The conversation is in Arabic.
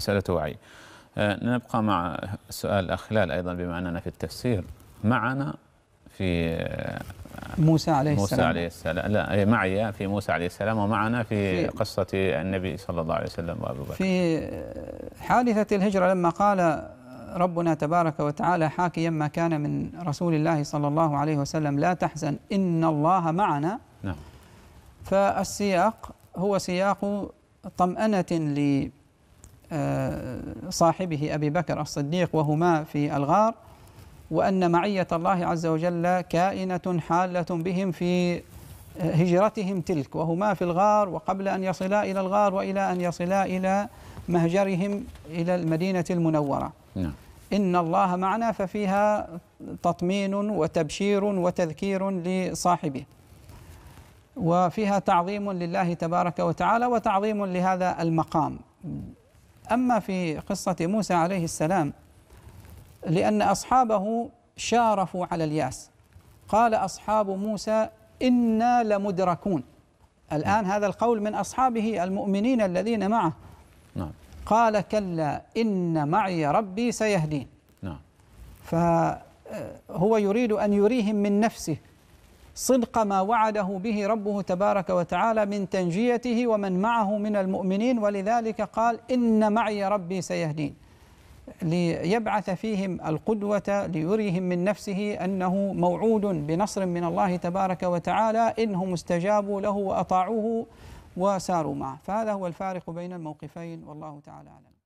مسألة وعي آه، نبقى مع سؤال الأخ هلال أيضا بما أننا في التفسير معنا في آه، موسى عليه موسى السلام موسى عليه السلام لا معي في موسى عليه السلام ومعنا في, في قصة النبي صلى الله عليه وسلم وأبو بكر في حادثة الهجرة لما قال ربنا تبارك وتعالى حاكيا ما كان من رسول الله صلى الله عليه وسلم لا تحزن إن الله معنا نعم فالسياق هو سياق طمأنة آه، صاحبه أبي بكر الصديق وهما في الغار وأن معية الله عز وجل كائنة حالة بهم في هجرتهم تلك وهما في الغار وقبل أن يصلا إلى الغار وإلى أن يصلا إلى مهجرهم إلى المدينة المنورة نعم. إن الله معنا ففيها تطمين وتبشير وتذكير لصاحبه وفيها تعظيم لله تبارك وتعالى وتعظيم لهذا المقام أما في قصة موسى عليه السلام لأن أصحابه شارفوا على الياس قال أصحاب موسى إنا لمدركون الآن هذا القول من أصحابه المؤمنين الذين معه نعم. قال كلا إن معي ربي سيهدين نعم. فهو يريد أن يريهم من نفسه صدق ما وعده به ربه تبارك وتعالى من تنجيته ومن معه من المؤمنين ولذلك قال إن معي ربي سيهدين ليبعث فيهم القدوة ليريهم من نفسه أنه موعود بنصر من الله تبارك وتعالى إنهم استجابوا له وأطاعوه وساروا معه فهذا هو الفارق بين الموقفين والله تعالى أعلم